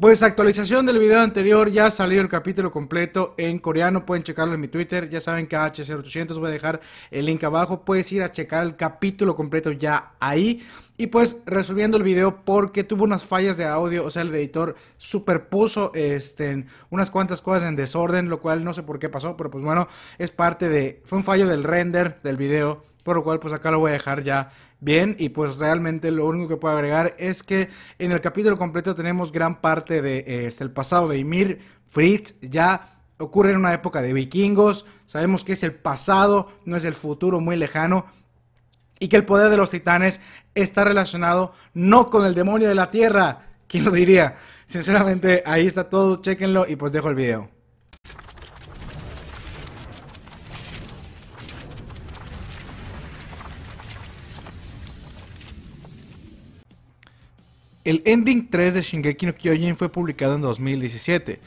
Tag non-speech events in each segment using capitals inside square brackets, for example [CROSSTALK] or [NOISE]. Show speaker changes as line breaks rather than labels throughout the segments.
Pues actualización del video anterior, ya salió el capítulo completo en coreano, pueden checarlo en mi Twitter, ya saben que H0800 voy a dejar el link abajo, puedes ir a checar el capítulo completo ya ahí. Y pues resolviendo el video porque tuvo unas fallas de audio, o sea, el editor superpuso este, unas cuantas cosas en desorden, lo cual no sé por qué pasó, pero pues bueno, es parte de, fue un fallo del render del video por lo cual pues acá lo voy a dejar ya bien y pues realmente lo único que puedo agregar es que en el capítulo completo tenemos gran parte de eh, el pasado de Ymir, Fritz ya ocurre en una época de vikingos, sabemos que es el pasado, no es el futuro muy lejano y que el poder de los titanes está relacionado no con el demonio de la tierra, ¿quién lo diría? Sinceramente ahí está todo, chéquenlo y pues dejo el video. El ending 3 de Shingeki no Kyojin fue publicado en 2017.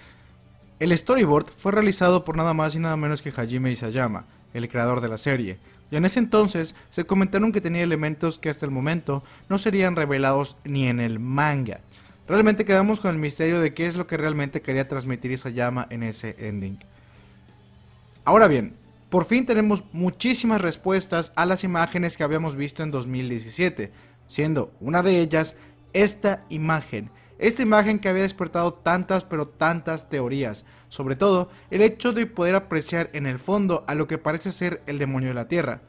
El storyboard fue realizado por nada más y nada menos que Hajime Isayama, el creador de la serie, y en ese entonces se comentaron que tenía elementos que hasta el momento no serían revelados ni en el manga. Realmente quedamos con el misterio de qué es lo que realmente quería transmitir Isayama en ese ending. Ahora bien, por fin tenemos muchísimas respuestas a las imágenes que habíamos visto en 2017, siendo una de ellas esta imagen. Esta imagen que había despertado tantas pero tantas teorías, sobre todo el hecho de poder apreciar en el fondo a lo que parece ser el demonio de la tierra.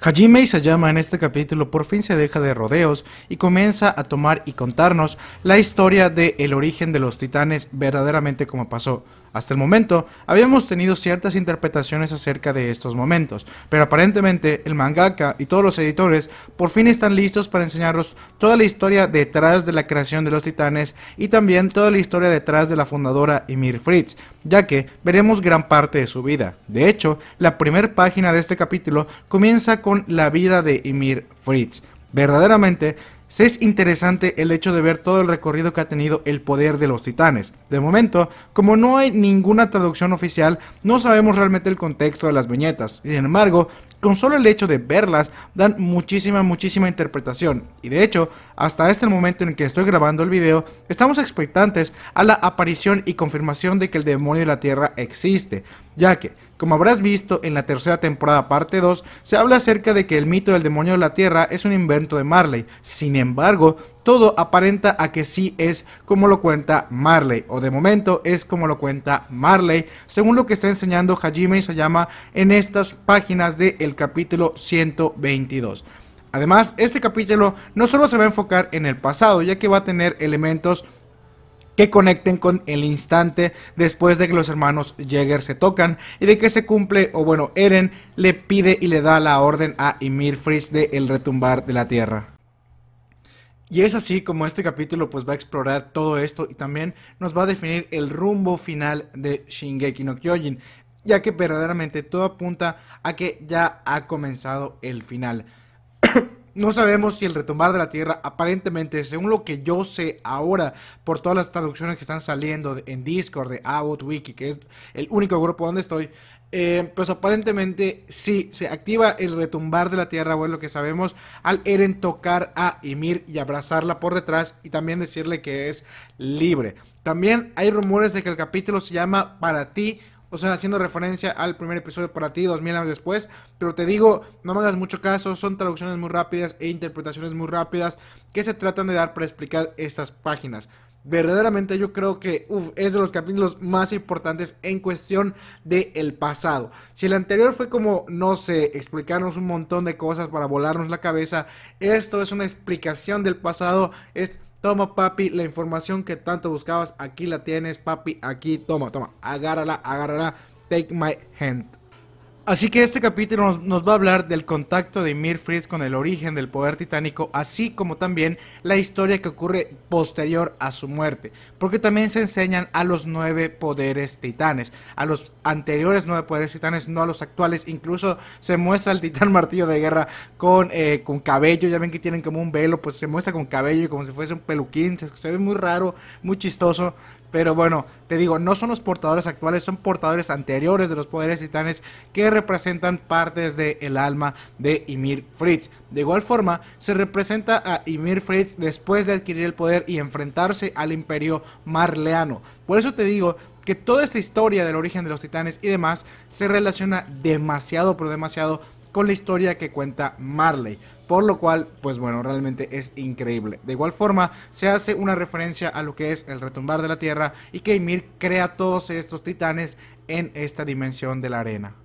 Hajime Isayama en este capítulo por fin se deja de rodeos y comienza a tomar y contarnos la historia de el origen de los titanes verdaderamente como pasó. Hasta el momento, habíamos tenido ciertas interpretaciones acerca de estos momentos, pero aparentemente el mangaka y todos los editores por fin están listos para enseñaros toda la historia detrás de la creación de los titanes y también toda la historia detrás de la fundadora Ymir Fritz, ya que veremos gran parte de su vida. De hecho, la primera página de este capítulo comienza con la vida de Ymir Fritz. Verdaderamente, si es interesante el hecho de ver todo el recorrido que ha tenido el poder de los titanes. De momento, como no hay ninguna traducción oficial, no sabemos realmente el contexto de las viñetas. Sin embargo, con solo el hecho de verlas, dan muchísima, muchísima interpretación. Y de hecho, hasta este momento en el que estoy grabando el video, estamos expectantes a la aparición y confirmación de que el demonio de la tierra existe, ya que como habrás visto en la tercera temporada parte 2, se habla acerca de que el mito del demonio de la tierra es un invento de Marley, sin embargo, todo aparenta a que sí es como lo cuenta Marley, o de momento es como lo cuenta Marley, según lo que está enseñando Hajime llama en estas páginas del capítulo 122. Además, este capítulo no solo se va a enfocar en el pasado, ya que va a tener elementos que conecten con el instante después de que los hermanos Jäger se tocan y de que se cumple, o bueno, Eren le pide y le da la orden a Ymir Fris de el retumbar de la tierra. Y es así como este capítulo pues va a explorar todo esto y también nos va a definir el rumbo final de Shingeki no Kyojin, ya que verdaderamente todo apunta a que ya ha comenzado el final. No sabemos si el retumbar de la tierra, aparentemente, según lo que yo sé ahora, por todas las traducciones que están saliendo en Discord, de Out Wiki, que es el único grupo donde estoy, eh, pues aparentemente sí, se activa el retumbar de la tierra, o es lo que sabemos, al Eren tocar a Ymir y abrazarla por detrás y también decirle que es libre. También hay rumores de que el capítulo se llama Para ti, o sea, haciendo referencia al primer episodio para ti, dos mil años después. Pero te digo, no me hagas mucho caso, son traducciones muy rápidas e interpretaciones muy rápidas que se tratan de dar para explicar estas páginas. Verdaderamente yo creo que es de los capítulos más importantes en cuestión del pasado. Si el anterior fue como, no sé, explicarnos un montón de cosas para volarnos la cabeza, esto es una explicación del pasado, Toma, papi, la información que tanto buscabas. Aquí la tienes, papi. Aquí, toma, toma. Agárrala, agárrala. Take my hand. Así que este capítulo nos, va a hablar del contacto de Mir Fritz con el origen del poder titánico, así como también la historia que ocurre posterior a su muerte, porque también se enseñan a los nueve poderes titanes, a los anteriores nueve poderes titanes, no a los actuales, incluso se muestra el titán [LAUGHS] martillo de guerra con, eh, con cabello, ya ven que tienen como un velo, pues se muestra con cabello y como si fuese un peluquín, se ve muy raro, muy chistoso, pero bueno, te digo, no son los portadores actuales, son portadores anteriores de los poderes titanes que representan partes del el alma de Ymir Fritz. De igual forma, se representa a Ymir Fritz después de adquirir el poder y enfrentarse al imperio marleano. Por eso te digo que toda esta historia del origen de los titanes y demás se relaciona demasiado, pero demasiado con la historia que cuenta Marley por lo cual, pues bueno, realmente es increíble. De igual forma, se hace una referencia a lo que es el retumbar de la Tierra y que Ymir crea todos estos titanes en esta dimensión de la arena.